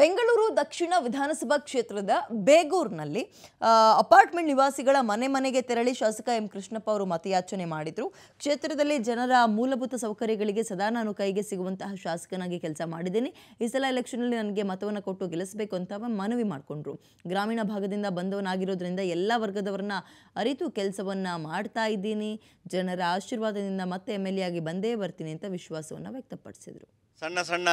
ಬೆಂಗಳೂರು ದಕ್ಷಿಣ ವಿಧಾನಸಭಾ ಕ್ಷೇತ್ರದ ಬೇಗೂರ್ನಲ್ಲಿ ಅಪಾರ್ಟ್ಮೆಂಟ್ ನಿವಾಸಿಗಳ ಮನೆ ಮನೆಗೆ ತೆರಳಿ ಶಾಸಕ ಎಂ ಕೃಷ್ಣಪ್ಪ ಅವರು ಮತಯಾಚನೆ ಮಾಡಿದರು ಕ್ಷೇತ್ರದಲ್ಲಿ ಜನರ ಮೂಲಭೂತ ಸೌಕರ್ಯಗಳಿಗೆ ಸದಾ ನಾನು ಕೈಗೆ ಸಿಗುವಂತಹ ಶಾಸಕನಾಗಿ ಕೆಲಸ ಮಾಡಿದ್ದೀನಿ ಈ ಸಲ ಎಲೆಕ್ಷನಲ್ಲಿ ನನಗೆ ಮತವನ್ನು ಕೊಟ್ಟು ಗೆಲ್ಲಿಸಬೇಕು ಅಂತ ಮನವಿ ಮಾಡಿಕೊಂಡ್ರು ಗ್ರಾಮೀಣ ಭಾಗದಿಂದ ಬಂದವನಾಗಿರೋದ್ರಿಂದ ಎಲ್ಲ ವರ್ಗದವರನ್ನ ಅರಿತು ಕೆಲಸವನ್ನು ಮಾಡ್ತಾ ಇದ್ದೀನಿ ಜನರ ಆಶೀರ್ವಾದದಿಂದ ಮತ್ತೆ ಎಮ್ ಎಲ್ ಎ ಆಗಿ ಬಂದೇ ಬರ್ತೀನಿ ಅಂತ ವಿಶ್ವಾಸವನ್ನು ವ್ಯಕ್ತಪಡಿಸಿದರು ಸಣ್ಣ ಸಣ್ಣ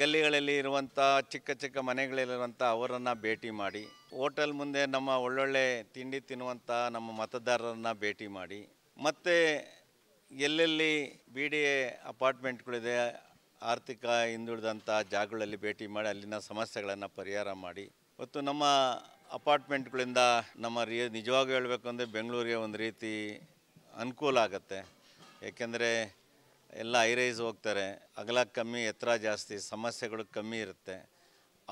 ಗಲ್ಲಿಗಳಲ್ಲಿ ಇರುವಂಥ ಚಿಕ್ಕ ಚಿಕ್ಕ ಮನೆಗಳಲ್ಲಿರುವಂಥ ಅವರನ್ನು ಭೇಟಿ ಮಾಡಿ ಹೋಟೆಲ್ ಮುಂದೆ ನಮ್ಮ ಒಳ್ಳೊಳ್ಳೆ ತಿಂಡಿ ತಿನ್ನುವಂಥ ನಮ್ಮ ಮತದಾರರನ್ನು ಭೇಟಿ ಮಾಡಿ ಮತ್ತು ಎಲ್ಲೆಲ್ಲಿ ಬಿ ಡಿ ಎ ಅಪಾರ್ಟ್ಮೆಂಟ್ಗಳಿದೆ ಆರ್ಥಿಕ ಹಿಂದುಳಿದಂಥ ಜಾಗಗಳಲ್ಲಿ ಭೇಟಿ ಮಾಡಿ ಅಲ್ಲಿನ ಸಮಸ್ಯೆಗಳನ್ನು ಪರಿಹಾರ ಮಾಡಿ ಮತ್ತು ನಮ್ಮ ಅಪಾರ್ಟ್ಮೆಂಟ್ಗಳಿಂದ ನಮ್ಮ ರೀ ನಿಜವಾಗೂ ಹೇಳಬೇಕು ಅಂದರೆ ಬೆಂಗಳೂರಿಗೆ ಒಂದು ರೀತಿ ಅನುಕೂಲ ಆಗುತ್ತೆ ಏಕೆಂದರೆ ಎಲ್ಲ ಐರೈಸ್ ಹೋಗ್ತಾರೆ ಅಗಲ ಕಮ್ಮಿ ಎತ್ತರ ಜಾಸ್ತಿ ಸಮಸ್ಯೆಗಳು ಕಮ್ಮಿ ಇರುತ್ತೆ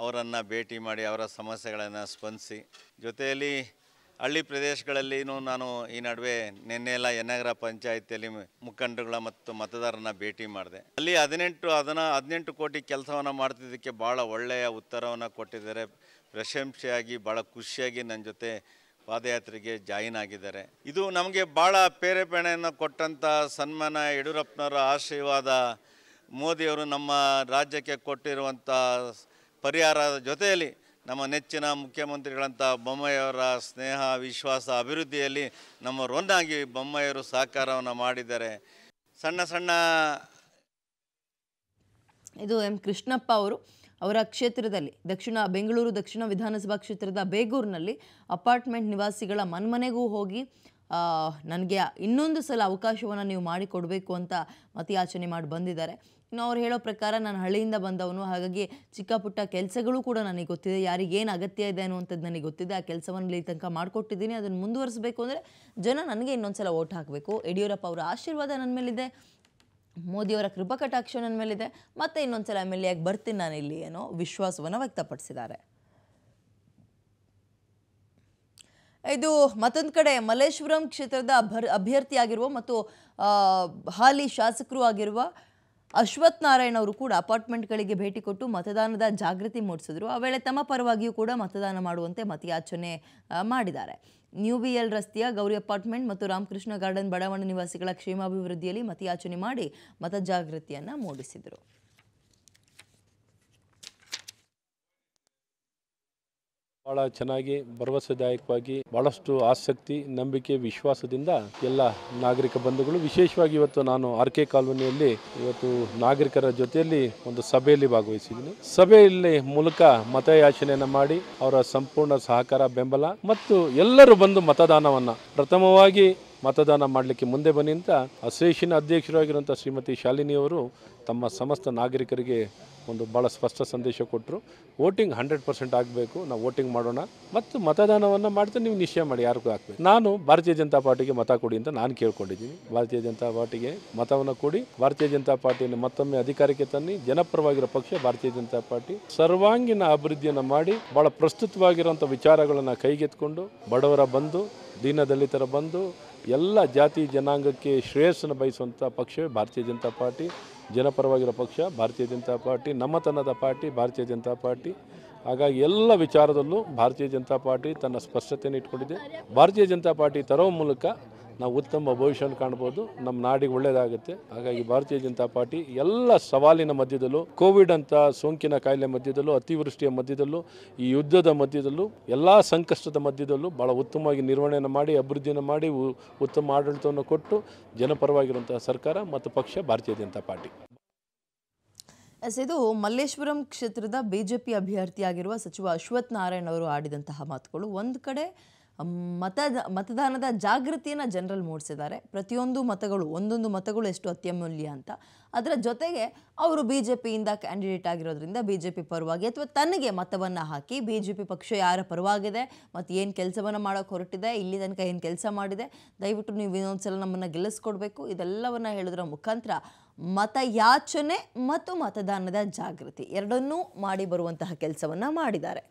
ಅವರನ್ನು ಭೇಟಿ ಮಾಡಿ ಅವರ ಸಮಸ್ಯೆಗಳನ್ನು ಸ್ಪಂದಿಸಿ ಜೊತೆಯಲ್ಲಿ ಹಳ್ಳಿ ಪ್ರದೇಶಗಳಲ್ಲಿಯೂ ನಾನು ಈ ನಡುವೆ ನಿನ್ನೆ ಎಲ್ಲ ಯನ್ನಗರ ಪಂಚಾಯಿತಿಯಲ್ಲಿ ಮುಖಂಡರುಗಳ ಮತ್ತು ಮತದಾರರನ್ನ ಭೇಟಿ ಮಾಡಿದೆ ಅಲ್ಲಿ ಹದಿನೆಂಟು ಅದನ್ನು ಹದಿನೆಂಟು ಕೋಟಿ ಕೆಲಸವನ್ನು ಮಾಡ್ತಿದ್ದಕ್ಕೆ ಭಾಳ ಒಳ್ಳೆಯ ಉತ್ತರವನ್ನು ಕೊಟ್ಟಿದ್ದಾರೆ ಪ್ರಶಂಸೆಯಾಗಿ ಭಾಳ ಖುಷಿಯಾಗಿ ನನ್ನ ಜೊತೆ ಪಾದಯಾತ್ರೆಗೆ ಜಾಯಿನ್ ಆಗಿದ್ದಾರೆ ಇದು ನಮಗೆ ಭಾಳ ಪ್ರೇರೇಪಣೆಯನ್ನು ಕೊಟ್ಟಂಥ ಸನ್ಮಾನ ಯಡಿಯೂರಪ್ಪನವರ ಆಶೀರ್ವಾದ ಮೋದಿಯವರು ನಮ್ಮ ರಾಜ್ಯಕ್ಕೆ ಕೊಟ್ಟಿರುವಂಥ ಪರಿಹಾರದ ಜೊತೆಯಲ್ಲಿ ನಮ್ಮ ನೆಚ್ಚಿನ ಮುಖ್ಯಮಂತ್ರಿಗಳಂಥ ಬೊಮ್ಮಾಯಿಯವರ ಸ್ನೇಹ ವಿಶ್ವಾಸ ಅಭಿವೃದ್ಧಿಯಲ್ಲಿ ನಮ್ಮ ರೊನ್ನಾಗಿ ಬೊಮ್ಮಾಯಿಯವರು ಸಹಕಾರವನ್ನು ಮಾಡಿದ್ದಾರೆ ಸಣ್ಣ ಸಣ್ಣ ಇದು ಎಂ ಕೃಷ್ಣಪ್ಪ ಅವರು ಅವರ ಕ್ಷೇತ್ರದಲ್ಲಿ ದಕ್ಷಿಣ ಬೆಂಗಳೂರು ದಕ್ಷಿಣ ವಿಧಾನಸಭಾ ಕ್ಷೇತ್ರದ ಬೇಗೂರಿನಲ್ಲಿ ಅಪಾರ್ಟ್ಮೆಂಟ್ ನಿವಾಸಿಗಳ ಮನ್ಮನೆಗೂ ಹೋಗಿ ನನಗೆ ಇನ್ನೊಂದು ಸಲ ಅವಕಾಶವನ್ನು ನೀವು ಮಾಡಿಕೊಡಬೇಕು ಅಂತ ಮತಯಾಚನೆ ಮಾಡಿ ಬಂದಿದ್ದಾರೆ ಇನ್ನು ಅವ್ರು ಹೇಳೋ ಪ್ರಕಾರ ನಾನು ಹಳ್ಳಿಯಿಂದ ಬಂದವನು ಹಾಗಾಗಿ ಚಿಕ್ಕ ಪುಟ್ಟ ಕೆಲಸಗಳು ಕೂಡ ನನಗೆ ಗೊತ್ತಿದೆ ಯಾರಿಗೇನು ಅಗತ್ಯ ಇದೆ ಅನ್ನುವಂಥದ್ದು ನನಗೆ ಗೊತ್ತಿದೆ ಆ ಕೆಲಸವನ್ನು ಇಲ್ಲಿ ತನಕ ಮಾಡಿಕೊಟ್ಟಿದ್ದೀನಿ ಅದನ್ನು ಮುಂದುವರಿಸಬೇಕು ಅಂದರೆ ಜನ ನನಗೆ ಇನ್ನೊಂದು ಸಲ ಓಟ್ ಹಾಕಬೇಕು ಯಡಿಯೂರಪ್ಪ ಅವರ ಆಶೀರ್ವಾದ ನನ್ನ ಮೇಲಿದೆ ಮೋದಿಯವರ ಕೃಪಾ ಕಟಾಕ್ಷ ನನ್ನ ಮೇಲಿದೆ ಮತ್ತೆ ಇನ್ನೊಂದ್ಸಲ ಸಲ ಎಮ್ ಎಲ್ ಎ ಬರ್ತೀನಿ ನಾನು ಇಲ್ಲಿ ಏನೋ ವಿಶ್ವಾಸವನ್ನು ವ್ಯಕ್ತಪಡಿಸಿದ್ದಾರೆ ಇದು ಮತ್ತೊಂದು ಕಡೆ ಮಲ್ಲೇಶ್ವರಂ ಕ್ಷೇತ್ರದ ಅಭ್ಯರ್ಥಿಯಾಗಿರುವ ಮತ್ತು ಹಾಲಿ ಶಾಸಕರು ಆಗಿರುವ ಅಶ್ವಥ್ ನಾರಾಯಣ ಅವರು ಕೂಡ ಅಪಾರ್ಟ್ಮೆಂಟ್ಗಳಿಗೆ ಭೇಟಿ ಕೊಟ್ಟು ಮತದಾನದ ಜಾಗೃತಿ ಮೂಡಿಸಿದ್ರು ಆ ವೇಳೆ ತಮ್ಮ ಪರವಾಗಿಯೂ ಕೂಡ ಮತದಾನ ಮಾಡುವಂತೆ ಮತಯಾಚನೆ ಮಾಡಿದ್ದಾರೆ ನ್ಯೂ ಬಿ ಎಲ್ ರಸ್ತೆಯ ಗೌರಿ ಅಪಾರ್ಟ್ಮೆಂಟ್ ಮತ್ತು ರಾಮಕೃಷ್ಣ ಗಾರ್ಡನ್ ಬಡಾವಣೆ ನಿವಾಸಿಗಳ ಕ್ಷೇಮಾಭಿವೃದ್ಧಿಯಲ್ಲಿ ಮತಯಾಚನೆ ಮಾಡಿ ಮತ ಜಾಗೃತಿಯನ್ನು ಮೂಡಿಸಿದರು ಬಹಳ ಚೆನ್ನಾಗಿ ಭರವಸೆದಾಯಕವಾಗಿ ಬಹಳಷ್ಟು ಆಸಕ್ತಿ ನಂಬಿಕೆ ವಿಶ್ವಾಸದಿಂದ ಎಲ್ಲ ನಾಗರಿಕ ಬಂಧುಗಳು ವಿಶೇಷವಾಗಿ ಇವತ್ತು ನಾನು ಆರ್ ಕೆ ಕಾಲೋನಿಯಲ್ಲಿ ಇವತ್ತು ನಾಗರಿಕರ ಜೊತೆಯಲ್ಲಿ ಒಂದು ಸಭೆಯಲ್ಲಿ ಭಾಗವಹಿಸಿದ್ದೀನಿ ಸಭೆಯಲ್ಲಿ ಮೂಲಕ ಮತಯಾಚನೆಯನ್ನು ಮಾಡಿ ಅವರ ಸಂಪೂರ್ಣ ಸಹಕಾರ ಬೆಂಬಲ ಮತ್ತು ಎಲ್ಲರೂ ಬಂದು ಮತದಾನವನ್ನು ಪ್ರಥಮವಾಗಿ ಮತದಾನ ಮಾಡಲಿಕ್ಕೆ ಮುಂದೆ ಬನ್ನಿ ಅಂತ ಅಸೋಸಿಯೇಷನ್ ಅಧ್ಯಕ್ಷರಾಗಿರುವಂಥ ಶ್ರೀಮತಿ ಶಾಲಿನಿ ಅವರು ತಮ್ಮ ಸಮಸ್ತ ನಾಗರಿಕರಿಗೆ ಒಂದು ಭಾಳ ಸ್ಪಷ್ಟ ಸಂದೇಶ ಕೊಟ್ಟರು ವೋಟಿಂಗ್ ಹಂಡ್ರೆಡ್ ಪರ್ಸೆಂಟ್ ಆಗಬೇಕು ನಾವು ವೋಟಿಂಗ್ ಮಾಡೋಣ ಮತ್ತು ಮತದಾನವನ್ನು ಮಾಡ್ತಾ ನೀವು ನಿಶ್ಚಯ ಮಾಡಿ ಯಾರಿಗೂ ಹಾಕಬೇಕು ನಾನು ಭಾರತೀಯ ಜನತಾ ಪಾರ್ಟಿಗೆ ಮತ ಕೊಡಿ ಅಂತ ನಾನು ಕೇಳ್ಕೊಂಡಿದ್ದೀನಿ ಭಾರತೀಯ ಜನತಾ ಪಾರ್ಟಿಗೆ ಮತವನ್ನು ಕೊಡಿ ಭಾರತೀಯ ಜನತಾ ಪಾರ್ಟಿಯನ್ನು ಮತ್ತೊಮ್ಮೆ ಅಧಿಕಾರಕ್ಕೆ ತನ್ನಿ ಜನಪರವಾಗಿರೋ ಪಕ್ಷ ಭಾರತೀಯ ಜನತಾ ಪಾರ್ಟಿ ಸರ್ವಾಂಗೀಣ ಅಭಿವೃದ್ಧಿಯನ್ನು ಮಾಡಿ ಭಾಳ ಪ್ರಸ್ತುತವಾಗಿರುವಂಥ ವಿಚಾರಗಳನ್ನು ಕೈಗೆತ್ಕೊಂಡು ಬಡವರ ಬಂದು ದೀನದಲಿತರ ಬಂದು ಎಲ್ಲ ಜಾತಿ ಜನಾಂಗಕ್ಕೆ ಶ್ರೇಯಸ್ಸನ್ನು ಬಯಸುವಂಥ ಪಕ್ಷವೇ ಭಾರತೀಯ ಜನತಾ ಪಾರ್ಟಿ ಜನಪರವಾಗಿರೋ ಪಕ್ಷ ಭಾರತೀಯ ಜನತಾ ಪಾರ್ಟಿ ನಮ್ಮತನದ ಪಾರ್ಟಿ ಭಾರತೀಯ ಜನತಾ ಪಾರ್ಟಿ ಹಾಗಾಗಿ ಎಲ್ಲ ವಿಚಾರದಲ್ಲೂ ಭಾರತೀಯ ಜನತಾ ಪಾರ್ಟಿ ತನ್ನ ಸ್ಪಷ್ಟತೆಯನ್ನು ಇಟ್ಕೊಂಡಿದೆ ಭಾರತೀಯ ಜನತಾ ಪಾರ್ಟಿ ತರೋ ಮೂಲಕ ನಾವು ಉತ್ತಮ ಭವಿಷ್ಯವನ್ನು ಕಾಣ್ಬೋದು ನಮ್ಮ ನಾಡಿಗೆ ಒಳ್ಳೆಯದಾಗುತ್ತೆ ಹಾಗಾಗಿ ಭಾರತೀಯ ಜನತಾ ಪಾರ್ಟಿ ಎಲ್ಲ ಸವಾಲಿನ ಮಧ್ಯದಲ್ಲೂ ಕೋವಿಡ್ ಅಂತ ಸೋಂಕಿನ ಕಾಯಿಲೆ ಮಧ್ಯದಲ್ಲೂ ಅತಿವೃಷ್ಟಿಯ ಮಧ್ಯದಲ್ಲೂ ಈ ಯುದ್ಧದ ಮಧ್ಯದಲ್ಲೂ ಎಲ್ಲ ಸಂಕಷ್ಟದ ಮಧ್ಯದಲ್ಲೂ ಭಾಳ ಉತ್ತಮವಾಗಿ ನಿರ್ವಹಣೆಯನ್ನು ಮಾಡಿ ಅಭಿವೃದ್ಧಿಯನ್ನು ಮಾಡಿ ಉತ್ತಮ ಆಡಳಿತವನ್ನು ಕೊಟ್ಟು ಜನಪರವಾಗಿರುವಂತಹ ಸರ್ಕಾರ ಮತ್ತು ಪಕ್ಷ ಭಾರತೀಯ ಜನತಾ ಪಾರ್ಟಿ ಎಸ್ ಇದು ಮಲ್ಲೇಶ್ವರಂ ಕ್ಷೇತ್ರದ ಬಿ ಜೆ ಪಿ ಅಭ್ಯರ್ಥಿಯಾಗಿರುವ ಸಚಿವ ಅಶ್ವಥ್ ನಾರಾಯಣ್ ಅವರು ಆಡಿದಂತಹ ಮಾತುಗಳು ಒಂದು ಕಡೆ ಮತದ ಮತದಾನದ ಜಾಗೃತಿಯನ್ನು ಜನರಲ್ಲಿ ಮೂಡಿಸಿದ್ದಾರೆ ಪ್ರತಿಯೊಂದು ಮತಗಳು ಒಂದೊಂದು ಮತಗಳು ಎಷ್ಟು ಅತ್ಯಮೂಲ್ಯ ಅಂತ ಅದರ ಜೊತೆಗೆ ಅವರು ಬಿ ಜೆ ಪಿಯಿಂದ ಕ್ಯಾಂಡಿಡೇಟ್ ಆಗಿರೋದ್ರಿಂದ ಬಿ ಜೆ ಪಿ ಪರವಾಗಿ ಅಥವಾ ತನಗೆ ಮತವನ್ನು ಹಾಕಿ ಬಿ ಜೆ ಪಿ ಪಕ್ಷ ಯಾರ ಪರವಾಗಿದೆ ಮತ್ತು ಏನು ಕೆಲಸವನ್ನು ಮಾಡೋಕ್ಕೆ ಹೊರಟಿದೆ ಇಲ್ಲಿ ತನಕ ಏನು ಕೆಲಸ ಮಾಡಿದೆ ದಯವಿಟ್ಟು ನೀವು ಇನ್ನೊಂದು ಸಲ ನಮ್ಮನ್ನು ಗೆಲ್ಲಿಸ್ಕೊಡ್ಬೇಕು ಇದೆಲ್ಲವನ್ನು ಹೇಳಿದ್ರ ಮುಖಾಂತರ ಮತಯಾಚನೆ ಮತ್ತು ಮತದಾನದ ಜಾಗೃತಿ ಎರಡನ್ನೂ ಮಾಡಿ ಬರುವಂತಹ ಕೆಲಸವನ್ನು ಮಾಡಿದ್ದಾರೆ